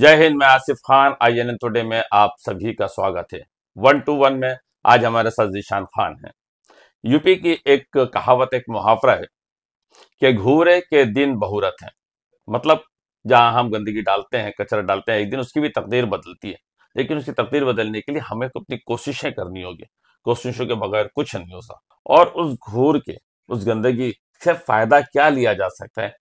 जय हिंद मैं Asif Khan I N today में आप सभी का स्वागत है वन टू वन में आज हमारे साथ जीशान खान हैं यूपी की एक कहावत एक मुहावरा है कि घूरे के दिन बहुरत है मतलब जहां हम गंदगी डालते हैं कचरा डालते हैं एक दिन उसकी भी तकदीर बदलती है लेकिन उसकी तकदीर बदलने के लिए हमें तो अपनी कोशिशें करनी होगी कोशिशों के बगैर कुछ नहीं सकता और उस घूर के उस गंदगी से फायदा क्या लिया जा सकता है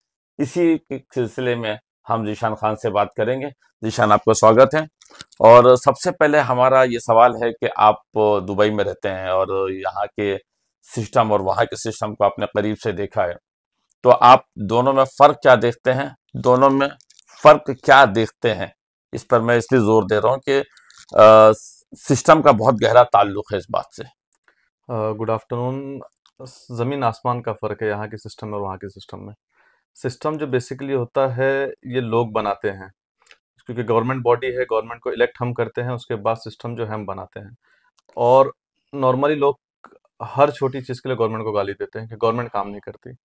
इसी सिलसिले में हम जीशान खान से बात करेंगे जीशान आपका स्वागत है और सबसे पहले हमारा ये सवाल है कि आप दुबई में रहते हैं और यहाँ के सिस्टम और वहाँ के सिस्टम को आपने करीब से देखा है तो आप दोनों में फ़र्क क्या देखते हैं दोनों में फ़र्क क्या देखते हैं इस पर मैं इसलिए ज़ोर दे रहा हूँ कि आ, सिस्टम का बहुत गहरा ताल्लुक है इस बात से गुड आफ्टरनून ज़मीन आसमान का फ़र्क है यहाँ के सिस्टम और वहाँ के सिस्टम में सिस्टम जो बेसिकली होता है ये लोग बनाते हैं क्योंकि गवर्नमेंट बॉडी है गवर्नमेंट को इलेक्ट हम करते हैं उसके बाद सिस्टम जो है हम बनाते हैं और नॉर्मली लोग हर छोटी चीज़ के लिए गवर्नमेंट को गाली देते हैं कि गवर्नमेंट काम नहीं करती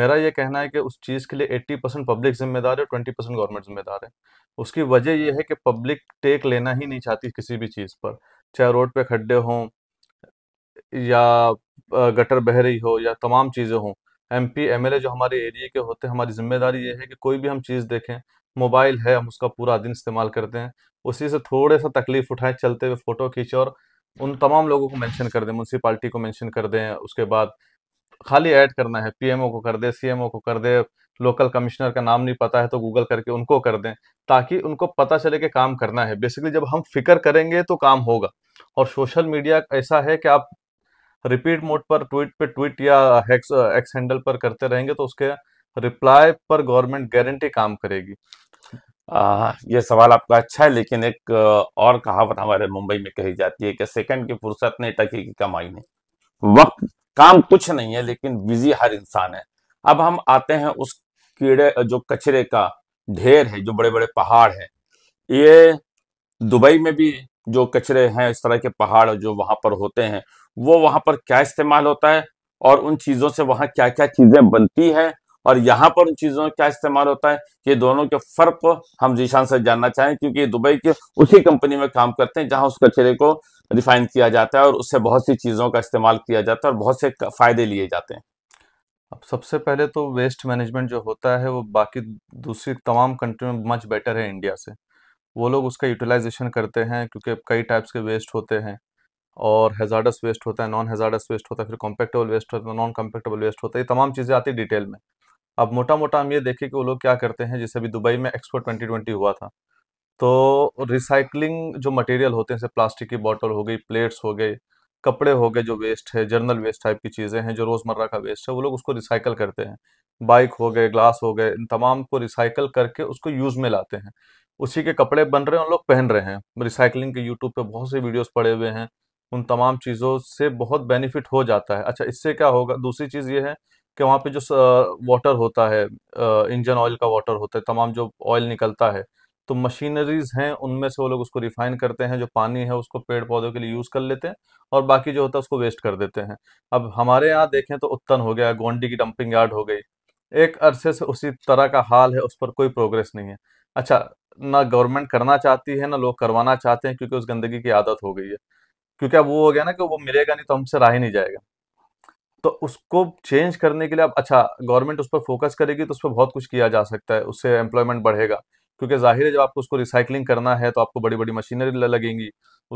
मेरा ये कहना है कि उस चीज़ के लिए 80 परसेंट पब्लिक जिम्मेदार है और ट्वेंटी परसेंट गवर्नमेंट जिम्मेदार है उसकी वजह यह है कि पब्लिक टेक लेना ही नहीं चाहती किसी भी चीज़ पर चाहे रोड पे खड्डे हों या गटर बह रही हो या तमाम चीज़ें हों एमपी एमएलए जो हमारे एरिए के होते हैं हमारी जिम्मेदारी ये है कि कोई भी हम चीज़ देखें मोबाइल है हम उसका पूरा दिन इस्तेमाल करते हैं उसी से थोड़े सा तकलीफ उठाएं चलते हुए फ़ोटो खींचे और उन तमाम लोगों को मेंशन कर दें म्यूनसिपाली को मेंशन कर दें उसके बाद खाली ऐड करना है पीएमओ को कर दे सीएमओ को कर दे लोकल कमिश्नर का नाम नहीं पता है तो गूगल करके उनको कर दें ताकि उनको पता चले कि काम करना है बेसिकली जब हम फिक्र करेंगे तो काम होगा और सोशल मीडिया ऐसा है कि आप रिपीट मोड पर ट्वीट पे ट्वीट या हैक्स एक्स हैंडल पर करते रहेंगे तो उसके रिप्लाई पर गवर्नमेंट गारंटी काम करेगी आ, ये सवाल आपका अच्छा है लेकिन एक और कहावत हमारे मुंबई में कही जाती है कि सेकंड की फुर्सत नहीं टकी की कमाई नहीं वक्त काम कुछ नहीं है लेकिन बिजी हर इंसान है अब हम आते हैं उस कीड़े जो कचरे का ढेर है जो बड़े बड़े पहाड़ है ये दुबई में भी जो कचरे हैं इस तरह के पहाड़ जो वहां पर होते हैं वो वहां पर क्या इस्तेमाल होता है और उन चीजों से वहां क्या क्या चीजें बनती है और यहाँ पर उन चीजों का क्या इस्तेमाल होता है ये दोनों के फर्क हम जीशान से जानना चाहें क्योंकि दुबई के उसी कंपनी में काम करते हैं जहाँ उस कचरे को रिफाइन किया जाता है और उससे बहुत सी चीजों का इस्तेमाल किया जाता है और बहुत से फायदे लिए जाते हैं अब सबसे पहले तो वेस्ट मैनेजमेंट जो होता है वो बाकी दूसरी तमाम कंट्री में मच बेटर है इंडिया से वो लोग उसका यूटिलाइजेशन करते हैं क्योंकि कई टाइप्स के वेस्ट होते हैं और हेजार्डस वेस्ट होता है नॉन हेजार्डस वेस्ट होता है फिर कॉम्पेक्टेबल वेस्ट होता है नॉन कॉम्पेक्टेबल वेस्ट होता है ये तमाम चीज़ें आती है डिटेल में अब मोटा मोटा हम ये देखें कि वो लोग क्या करते हैं जैसे अभी दुबई में एक्सपो 2020 हुआ था तो रिसाइकलिंग जो मटेरियल होते हैं जैसे प्लास्टिक की बॉटल हो गई प्लेट्स हो गए कपड़े हो गए जो वेस्ट है जर्नल वेस्ट टाइप की चीज़ें हैं जो रोज़मर्रा का वेस्ट है वो लोग उसको रिसाइकल करते हैं बाइक हो गए ग्लास हो गए इन तमाम को रिसाइकल करके उसको यूज़ में लाते हैं उसी के कपड़े बन रहे हैं उन लोग पहन रहे हैं रिसाइकलिंग के यूट्यूब पे बहुत से वीडियोस पड़े हुए हैं उन तमाम चीज़ों से बहुत बेनिफिट हो जाता है अच्छा इससे क्या होगा दूसरी चीज़ ये है कि वहाँ पे जो वाटर होता है इंजन ऑयल का वाटर होता है तमाम जो ऑयल निकलता है तो मशीनरीज हैं उनमें से वो लोग उसको रिफाइन करते हैं जो पानी है उसको पेड़ पौधों के लिए यूज़ कर लेते हैं और बाकी जो होता है उसको वेस्ट कर देते हैं अब हमारे यहाँ देखें तो उत्तन हो गया गोंडी की डंपिंग यार्ड हो गई एक अरसे से उसी तरह का हाल है उस पर कोई प्रोग्रेस नहीं है अच्छा ना गवर्नमेंट करना चाहती है ना लोग करवाना चाहते हैं क्योंकि उस गंदगी की आदत हो गई है क्योंकि अब वो हो गया ना कि वो मिलेगा नहीं तो हमसे रहा ही नहीं जाएगा तो उसको चेंज करने के लिए अब अच्छा गवर्नमेंट उस पर फोकस करेगी तो उस पर बहुत कुछ किया जा सकता है उससे एम्प्लॉयमेंट बढ़ेगा क्योंकि जाहिर है जब आपको उसको रिसाइकलिंग करना है तो आपको बड़ी बड़ी मशीनरी लगेंगी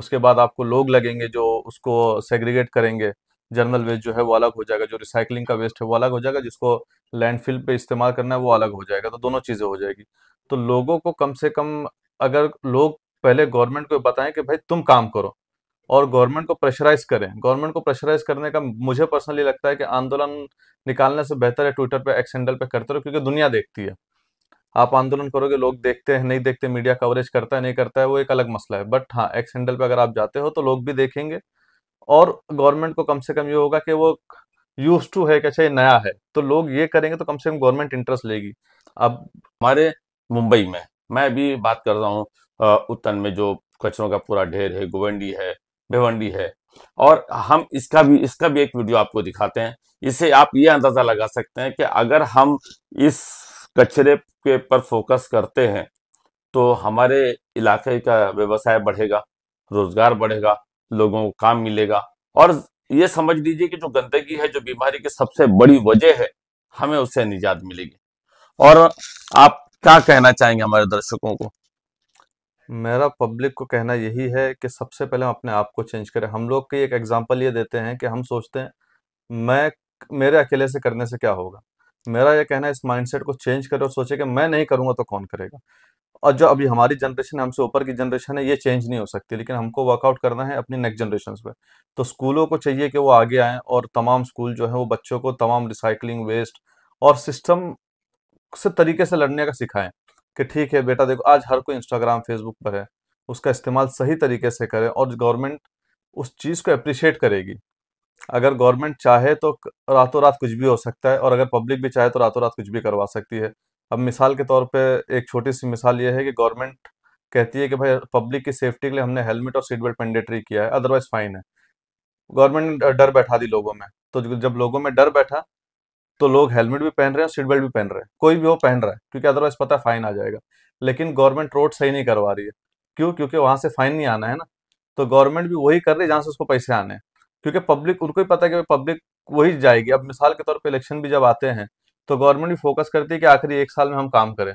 उसके बाद आपको लोग लगेंगे जो उसको सेग्रीगेट करेंगे जर्नल वेस्ट जो है वो अलग हो जाएगा जो रिसाइकलिंग का वेस्ट है वो अलग हो जाएगा जिसको लैंडफिल पे इस्तेमाल करना है वो अलग हो जाएगा तो दोनों चीज़ें हो जाएगी तो लोगों को कम से कम अगर लोग पहले गवर्नमेंट को बताएं कि भाई तुम काम करो और गवर्नमेंट को प्रेशराइज करें गवर्नमेंट को प्रेशराइज करने का मुझे पर्सनली लगता है कि आंदोलन निकालने से बेहतर है ट्विटर पर एक्स हैंडल पर करते रहो क्योंकि दुनिया देखती है आप आंदोलन करोगे लोग देखते हैं नहीं देखते मीडिया कवरेज करता है नहीं करता है वो एक अलग मसला है बट हाँ एक्स हैंडल पर अगर आप जाते हो तो लोग भी देखेंगे और गवर्नमेंट को कम से कम ये होगा कि वो यूज टू है कैसे अच्छा नया है तो लोग ये करेंगे तो कम से कम गवर्नमेंट इंटरेस्ट लेगी अब हमारे मुंबई में मैं अभी बात कर रहा हूँ उत्तन में जो कचरों का पूरा ढेर है गोवंडी है भिवंडी है और हम इसका भी इसका भी एक वीडियो आपको दिखाते हैं इससे आप ये अंदाज़ा लगा सकते हैं कि अगर हम इस कचरे के पर फोकस करते हैं तो हमारे इलाके का व्यवसाय बढ़ेगा रोजगार बढ़ेगा लोगों को काम मिलेगा और ये समझ लीजिए कि जो गंदगी है जो बीमारी की सबसे बड़ी वजह है हमें उससे निजात मिलेगी और आप क्या कहना चाहेंगे हमारे दर्शकों को मेरा पब्लिक को कहना यही है कि सबसे पहले हम अपने आप को चेंज करें हम लोग की एक एग्जांपल ये देते हैं कि हम सोचते हैं मैं मेरे अकेले से करने से क्या होगा मेरा यह कहना है इस माइंडसेट को चेंज करें और सोचे कि मैं नहीं करूंगा तो कौन करेगा और जो अभी हमारी जनरेशन है हमसे ऊपर की जनरेशन है ये चेंज नहीं हो सकती लेकिन हमको वर्कआउट करना है अपनी नेक्स्ट जनरेशन पे तो स्कूलों को चाहिए कि वो आगे आएँ और तमाम स्कूल जो है वो बच्चों को तमाम रिसाइकलिंग वेस्ट और सिस्टम से तरीके से लड़ने का सिखाएं कि ठीक है बेटा देखो आज हर कोई इंस्टाग्राम फेसबुक पर है उसका इस्तेमाल सही तरीके से करें और गवर्नमेंट उस चीज़ को अप्रिशिएट करेगी अगर गवर्नमेंट चाहे तो रातों रात कुछ भी हो सकता है और अगर पब्लिक भी चाहे तो रातों रात कुछ भी करवा सकती है अब मिसाल के तौर पे एक छोटी सी मिसाल ये है कि गवर्नमेंट कहती है कि भाई पब्लिक की सेफ्टी के लिए हमने हेलमेट और सीट बेल्ट मैंडेटरी किया है अदरवाइज फाइन है गवर्नमेंट ने डर बैठा दी लोगों में तो जब लोगों में डर बैठा तो लोग हेलमेट भी पहन रहे हैं सीट बेल्ट भी पहन रहे हैं कोई भी वो पहन रहा है क्योंकि अदरवाइज पता है फाइन आ जाएगा लेकिन गवर्नमेंट रोड सही नहीं करवा रही है क्यों क्योंकि वहाँ से फाइन नहीं आना है ना तो गवर्नमेंट भी वही कर रही है जहाँ से उसको पैसे आने हैं क्योंकि पब्लिक उनको ही पता है कि पब्लिक वही जाएगी अब मिसाल के तौर पर इलेक्शन भी जब आते हैं तो गवर्नमेंट भी फोकस करती है कि आखिरी एक साल में हम काम करें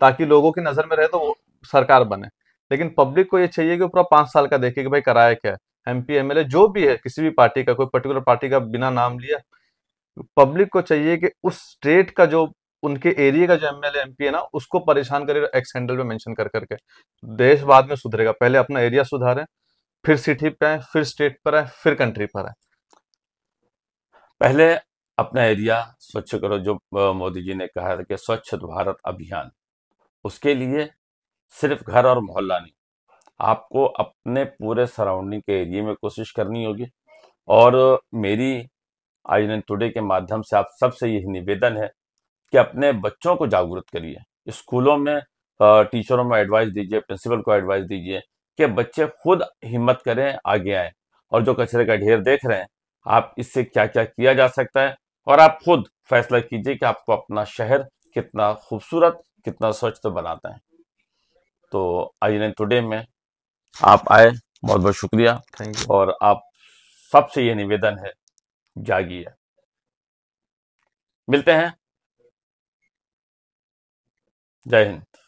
ताकि लोगों की नज़र में रहे तो वो सरकार बने लेकिन पब्लिक को ये चाहिए कि पूरा पांच साल का देखे कि भाई कराया क्या है एम पी जो भी है किसी भी पार्टी का कोई पर्टिकुलर पार्टी का बिना नाम लिया पब्लिक को चाहिए कि उस स्टेट का जो उनके एरिया का जो एम एल है ना उसको परेशान करे एक्स हैंडल में मेंशन कर करके देश बाद में सुधरेगा पहले अपना एरिया सुधारें फिर सिटी पे आए फिर स्टेट पर आए फिर कंट्री पर आए पहले अपना एरिया स्वच्छ करो जो मोदी जी ने कहा कि स्वच्छ भारत अभियान उसके लिए सिर्फ घर और मोहल्ला नहीं आपको अपने पूरे सराउंडिंग के एरिए में कोशिश करनी होगी और मेरी आज एन टुडे के माध्यम से आप सबसे यही निवेदन है कि अपने बच्चों को जागरूक करिए स्कूलों में टीचरों में एडवाइस दीजिए प्रिंसिपल को एडवाइस दीजिए कि बच्चे खुद हिम्मत करें आगे आए और जो कचरे का ढेर देख रहे हैं आप इससे क्या क्या किया जा सकता है और आप खुद फैसला कीजिए कि आपको अपना शहर कितना खूबसूरत कितना स्वच्छ बनाता है तो आई ने टुडे में आप आए बहुत बहुत शुक्रिया थैंक यू और आप सबसे ये निवेदन है जागिए मिलते हैं जय हिंद